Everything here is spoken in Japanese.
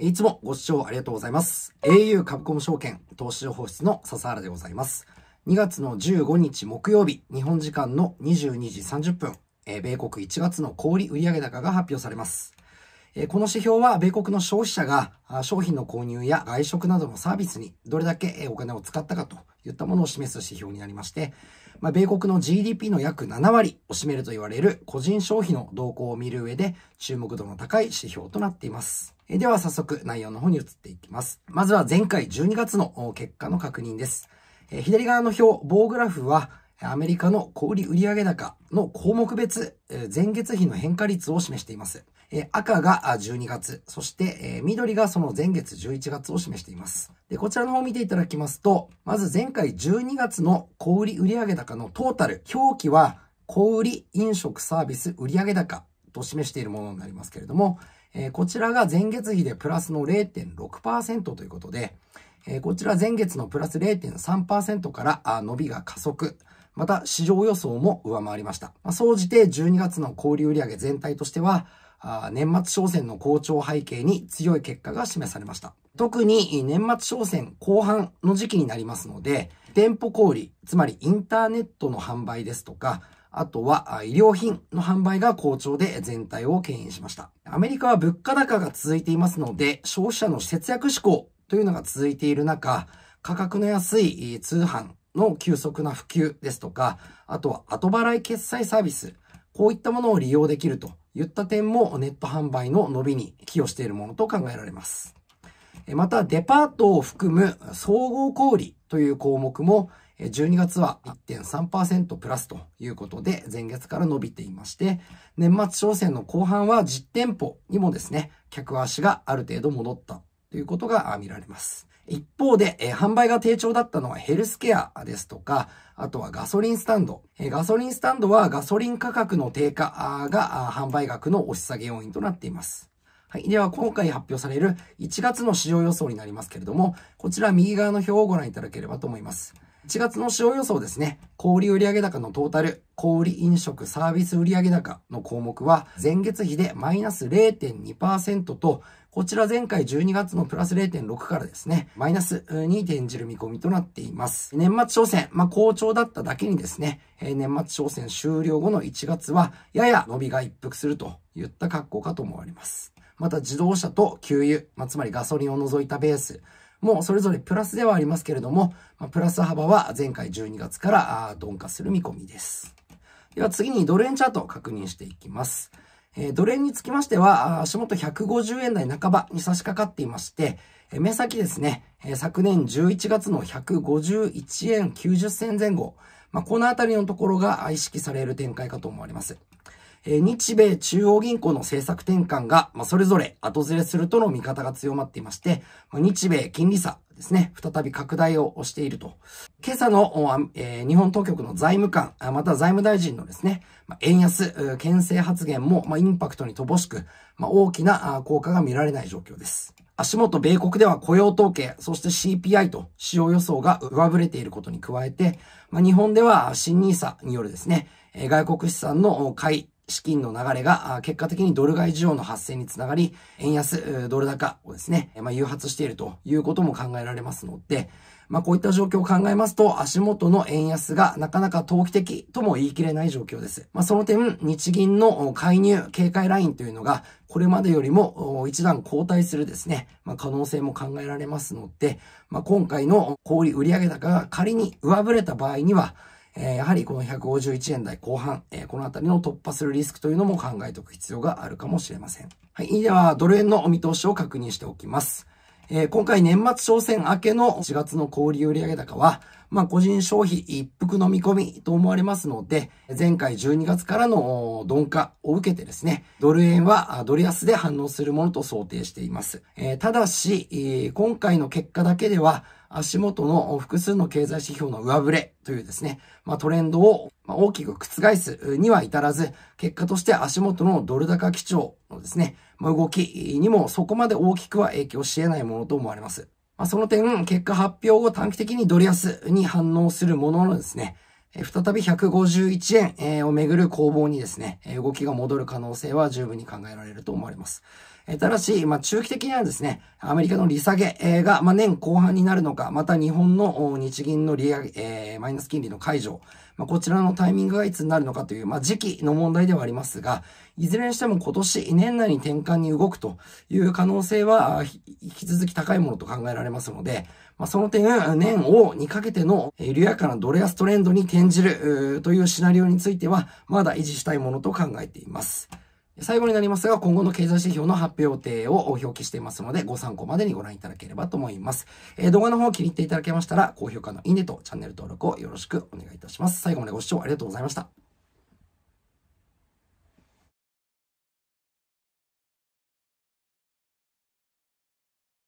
いつもご視聴ありがとうございます。au カプコム証券投資情報室の笹原でございます。2月の15日木曜日、日本時間の22時30分、えー、米国1月の小売売上高が発表されます。えー、この指標は米国の消費者が商品の購入や外食などのサービスにどれだけお金を使ったかといったものを示す指標になりまして、まあ、米国の GDP の約7割を占めると言われる個人消費の動向を見る上で注目度の高い指標となっています。では早速内容の方に移っていきます。まずは前回12月の結果の確認です。左側の表、棒グラフはアメリカの小売売上高の項目別、前月比の変化率を示しています。赤が12月、そして緑がその前月11月を示しています。で、こちらの方を見ていただきますと、まず前回12月の小売売上高のトータル、表記は小売飲食サービス売上高と示しているものになりますけれども、えー、こちらが前月比でプラスの0.6%ということで、えー、こちら前月のプラス0.3%から伸びが加速。また市場予想も上回りました。まあ、総じて12月の交売売上全体としては、年末商戦の好調背景に強い結果が示されました。特に年末商戦後半の時期になりますので、店舗小売、つまりインターネットの販売ですとか、あとは、医療品の販売が好調で全体を牽引しました。アメリカは物価高が続いていますので、消費者の節約志向というのが続いている中、価格の安い通販の急速な普及ですとか、あとは後払い決済サービス、こういったものを利用できるといった点もネット販売の伸びに寄与しているものと考えられます。また、デパートを含む総合小売という項目も12月は1.3%プラスということで、前月から伸びていまして、年末商戦の後半は実店舗にもですね、客足がある程度戻ったということが見られます。一方で、えー、販売が低調だったのはヘルスケアですとか、あとはガソリンスタンド。えー、ガソリンスタンドはガソリン価格の低下が販売額の押し下げ要因となっています。はい。では、今回発表される1月の市場予想になりますけれども、こちら右側の表をご覧いただければと思います。1月の使用予想ですね。小売売上高のトータル、小売飲食サービス売上高の項目は、前月比でマイナス0.2%と、こちら前回12月のプラス0.6からですね、マイナスに転じる見込みとなっています。年末商戦、まあ、好調だっただけにですね、年末商戦終了後の1月は、やや伸びが一服するといった格好かと思われます。また自動車と給油、まあ、つまりガソリンを除いたベース、もうそれぞれプラスではありますけれども、まプラス幅は前回12月から鈍化する見込みです。では次にドル円チャートを確認していきます。えドル円につきましては、足元150円台半ばに差し掛かっていまして、目先ですね、昨年11月の151円90銭前後、まあ、このあたりのところが意識される展開かと思われます。え日米中央銀行の政策転換が、まそれぞれ後ずれするとの見方が強まっていまして、ま日米金利差ですね、再び拡大をしていると。今朝の、え日本当局の財務官、また財務大臣のですね、ま円安、牽制発言も、まインパクトに乏しく、ま大きな効果が見られない状況です。足元米国では雇用統計、そして CPI と使用予想が上振れていることに加えて、ま日本では新 nisa によるですね、外国資産の買い資金の流れが結果的にドル買い需要の発生につながり、円安、ドル高をですね、まあ、誘発しているということも考えられますので、まあ、こういった状況を考えますと、足元の円安がなかなか投機的とも言い切れない状況です。まあ、その点、日銀の介入、警戒ラインというのが、これまでよりも一段後退するですね、まあ、可能性も考えられますので、まあ、今回の小売売上高が仮に上振れた場合には、えやはりこの151円台後半、えこのあたりの突破するリスクというのも考えておく必要があるかもしれません。はい。では、ドル円のお見通しを確認しておきます。え今回年末商戦明けの4月の小売売上高は、まあ、個人消費一服飲み込みと思われますので、前回12月からの鈍化を受けてですね、ドル円はドル安で反応するものと想定しています。えー、ただし、今回の結果だけでは、足元の複数の経済指標の上振れというですね、まあ、トレンドを大きく覆すには至らず、結果として足元のドル高基調のですね、まあ、動きにもそこまで大きくは影響し得ないものと思われます。まあ、その点、結果発表後短期的にドル安に反応するもののですね、再び151円をめぐる攻防にですね、動きが戻る可能性は十分に考えられると思われます。ただし、まあ、中期的にはですね、アメリカの利下げが、まあ、年後半になるのか、また日本の日銀の利上げ、マイナス金利の解除、まあ、こちらのタイミングがいつになるのかという、まあ、時期の問題ではありますが、いずれにしても今年、年内に転換に動くという可能性は、引き続き高いものと考えられますので、まあ、その点、年をにかけての緩やかなドル安トレンドに転じるというシナリオについては、まだ維持したいものと考えています。最後になりますが、今後の経済指標の発表定を表記していますので、ご参考までにご覧いただければと思います。えー、動画の方を気に入っていただけましたら、高評価のいいねとチャンネル登録をよろしくお願いいたします。最後までご視聴ありがとうございました。